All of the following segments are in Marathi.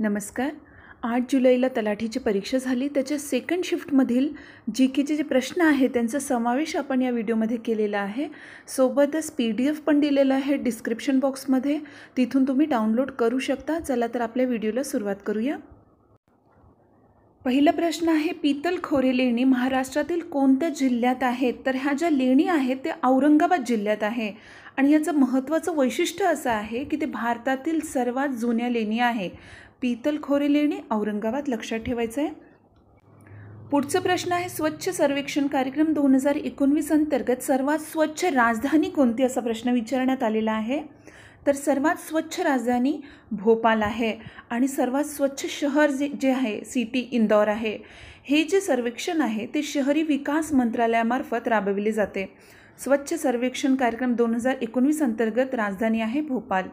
नमस्कार आठ जुलैला तलाठीची परीक्षा झाली त्याच्या सेकंड शिफ्टमधील जी केचे जे प्रश्न आहेत त्यांचा समावेश आपण या व्हिडिओमध्ये केलेला आहे सोबतच पी डी एफ पण दिलेला आहे डिस्क्रिप्शन बॉक्समध्ये तिथून तुम्ही डाउनलोड करू शकता चला तर आपल्या व्हिडिओला सुरुवात करूया पहिला प्रश्न आहे खोरे लेणी महाराष्ट्रातील कोणत्या जिल्ह्यात आहेत तर ह्या ज्या लेणी आहेत ते औरंगाबाद जिल्ह्यात आहे आणि याचं महत्त्वाचं वैशिष्ट्य असं आहे की ते भारतातील सर्वात जुन्या लेणी आहे पीतल खोरे लेणे औरंगाबाद लक्षात ठेवायचं आहे पुढचं प्रश्न आहे स्वच्छ सर्वेक्षण कार्यक्रम दोन हजार एकोणवीस अंतर्गत सर्वात स्वच्छ राजधानी कोणती असा प्रश्न विचारण्यात आलेला आहे तर सर्वात स्वच्छ राजधानी भोपाल आहे आणि सर्वात स्वच्छ शहर जे जे आहे सिटी इंदौर आहे हे जे सर्वेक्षण आहे ते शहरी विकास मंत्रालयामार्फत राबविले जाते स्वच्छ सर्वेक्षण कार्यक्रम दोन हजार एकोणवीस अंतर्गत राजधानी आहे भोपाल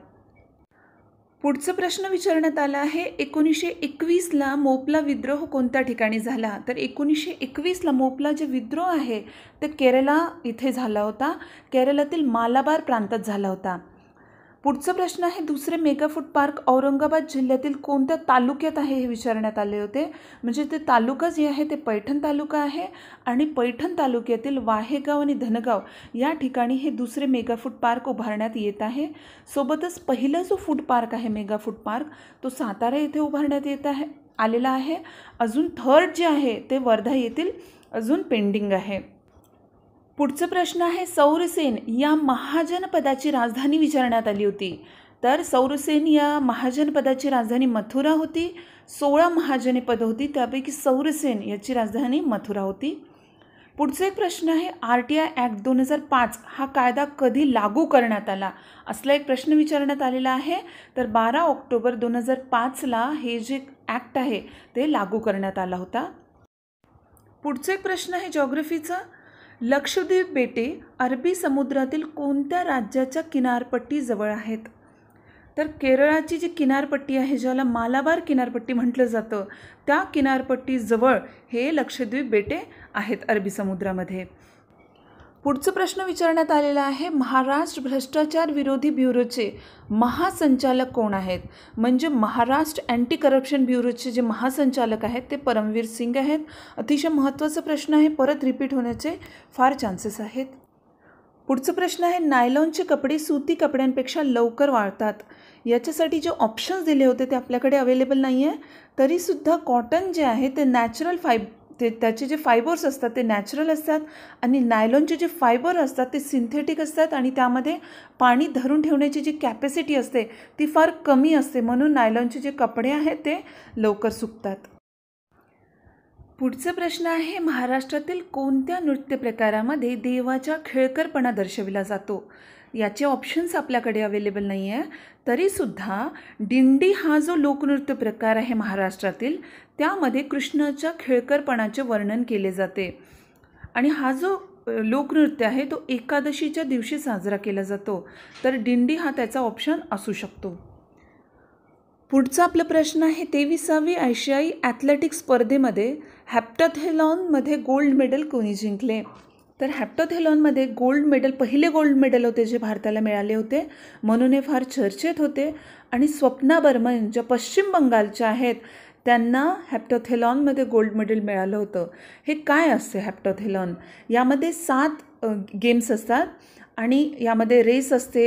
पुढचा प्रश्न विचारण्यात आला आहे एकोणीसशे एकवीसला मोपला विद्रोह कोणत्या ठिकाणी झाला तर एकोणीसशे एकवीसला मोपला जे विद्रोह आहे ते केरला इथे झाला होता केरलातील मालाबार प्रांतात झाला होता पुढचा प्रश्न आहे दुसरे मेगा फूड पार्क औरंगाबाद जिल्ह्यातील कोणत्या तालुक्यात आहे हे विचारण्यात आले होते म्हणजे ते तालुका जे आहे ते पैठण तालुका आहे आणि पैठण तालुक्यातील वाहेगाव आणि धनगाव या ठिकाणी हे दुसरे मेगा फूड पार्क उभारण्यात येत आहे सोबतच पहिला जो फूड पार्क आहे फूड पार्क तो सातारा येथे उभारण्यात येत आहे आलेला आहे अजून थर्ड जे आहे ते वर्धा येथील अजून पेंडिंग आहे पुढचा प्रश्न आहे सौरसेन या महाजनपदाची राजधानी विचारण्यात आली होती तर सौरसेन या महाजनपदाची राजधानी मथुरा होती सोळा महाजनपद होती त्यापैकी सौरसेन याची राजधानी मथुरा होती पुढचा एक प्रश्न आहे आर टी आय ॲक्ट दोन हजार पाच हा कायदा कधी लागू करण्यात आला असला एक प्रश्न विचारण्यात आलेला आहे तर बारा ऑक्टोबर दोन हजार पाचला हे जे ॲक्ट आहे ते लागू करण्यात आला होता पुढचा एक प्रश्न आहे जॉग्रफीचा लक्षद्वीप बेटे अरबी समुद्रातील कोणत्या राज्याच्या किनारपट्टीजवळ आहेत तर केरळाची जी किनारपट्टी आहे ज्याला मालाबार किनारपट्टी म्हटलं जातं त्या किनारपट्टीजवळ हे लक्षद्वीप बेटे आहेत अरबी समुद्रामध्ये पुढचा प्रश्न विचारण्यात आलेला आहे महाराष्ट्र भ्रष्टाचार विरोधी ब्युरोचे महासंचालक कोण आहेत म्हणजे महाराष्ट्र अँटी करप्शन ब्युरोचे जे महासंचालक आहेत ते परमवीर सिंग आहेत अतिशय महत्त्वाचा प्रश्न आहे परत रिपीट होण्याचे फार चान्सेस आहेत पुढचा प्रश्न आहे नायलॉनचे कपडे सुती कपड्यांपेक्षा लवकर वाळतात याच्यासाठी जे ऑप्शन्स दिले होते ते आपल्याकडे अवेलेबल नाही आहे तरीसुद्धा कॉटन जे आहे ते नॅचरल फायब ते त्याचे जे फायबर्स असतात ते नॅचरल असतात आणि नायलॉनचे जे फायबर असतात ते सिंथेटिक असतात आणि त्यामध्ये पाणी धरून ठेवण्याची जी कॅपॅसिटी असते ती फार कमी असते म्हणून नायलॉनचे जे कपडे आहेत ते लवकर सुकतात पुढचा प्रश्न आहे महाराष्ट्रातील कोणत्या नृत्य प्रकारामध्ये देवाचा खेळकरपणा दर्शविला जातो याचे ऑप्शन्स आपल्याकडे अवेलेबल नाही आहे तरीसुद्धा दिंडी हा जो लोकनृत्य प्रकार आहे महाराष्ट्रातील त्यामध्ये कृष्णाच्या खेळकरपणाचे वर्णन केले जाते आणि हा जो लोकनृत्य आहे तो एकादशीच्या दिवशी साजरा केला जातो तर दिंडी हा त्याचा ऑप्शन असू शकतो पुढचा आपला प्रश्न आहे तेविसावी आशियाई ॲथलेटिक स्पर्धेमध्ये हॅप्टथेलॉनमध्ये गोल्ड मेडल कोणी जिंकले तर हॅप्टोथेलॉनमध्ये गोल्ड मेडल पहिले गोल्ड मेडल होते जे भारताला मिळाले होते म्हणून हे फार चर्चेत होते आणि स्वप्ना बर्मन ज्या पश्चिम बंगालच्या आहेत त्यांना हॅप्टोथेलॉनमध्ये गोल्ड मेडल मिळालं होतं हे काय असते हॅप्टोथेलॉन यामध्ये सात गेम्स असतात आणि यामध्ये रेस असते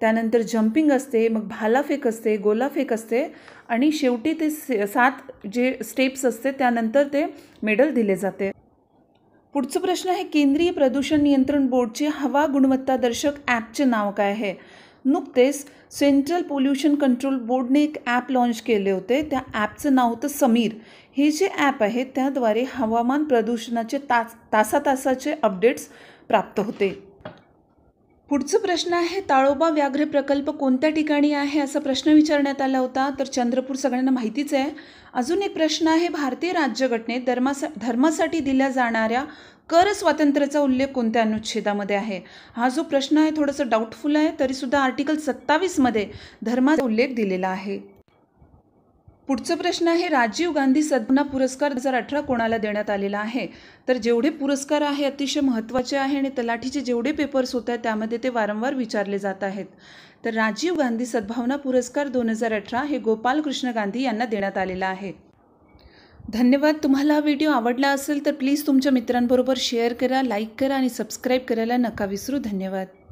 त्यानंतर जम्पिंग असते मग भालाफेक असते गोलाफेक असते आणि शेवटी ते सात जे स्टेप्स असते त्यानंतर ते मेडल दिले जाते पुढचं प्रश्न आहे केंद्रीय प्रदूषण नियंत्रण बोर्डचे हवा गुणवत्ता गुणवत्तादर्शक ॲपचे नाव काय आहे नुकतेच सेंट्रल पोल्युशन कंट्रोल बोर्डने एक ॲप लॉन्च केले होते त्या ॲपचं नाव होतं समीर हे जे ॲप आहे त्याद्वारे हवामान प्रदूषणाचे तास तासातासाचे अपडेट्स प्राप्त होते पुढचं प्रश्न आहे ताळोबा व्याघ्र प्रकल्प कोणत्या ठिकाणी आहे असा प्रश्न विचारण्यात आला होता तर चंद्रपूर सगळ्यांना माहितीच आहे अजून एक प्रश्न आहे भारतीय राज्यघटनेत धर्मासा धर्मासाठी दिल्या जाणाऱ्या कर स्वातंत्र्याचा उल्लेख कोणत्या अनुच्छेदामध्ये आहे हा जो प्रश्न आहे थोडंसं डाऊटफुल आहे तरीसुद्धा आर्टिकल सत्तावीसमध्ये धर्माचा उल्लेख दिलेला आहे पुढचा प्रश्न आहे राजीव गांधी सद्भावना पुरस्कार दोन हजार अठरा कोणाला देण्यात आलेला आहे तर जेवढे पुरस्कार आहे अतिशय महत्त्वाचे आहे आणि तलाठीचे जेवढे पेपर्स होत आहेत त्यामध्ये ते वारंवार विचारले जात आहेत तर राजीव गांधी सद्भावना पुरस्कार दोन हजार अठरा हे गोपालकृष्ण गांधी यांना देण्यात आलेला आहे धन्यवाद तुम्हाला हा व्हिडिओ आवडला असेल तर प्लीज तुमच्या मित्रांबरोबर शेअर करा लाईक करा आणि सबस्क्राईब करायला नका विसरू धन्यवाद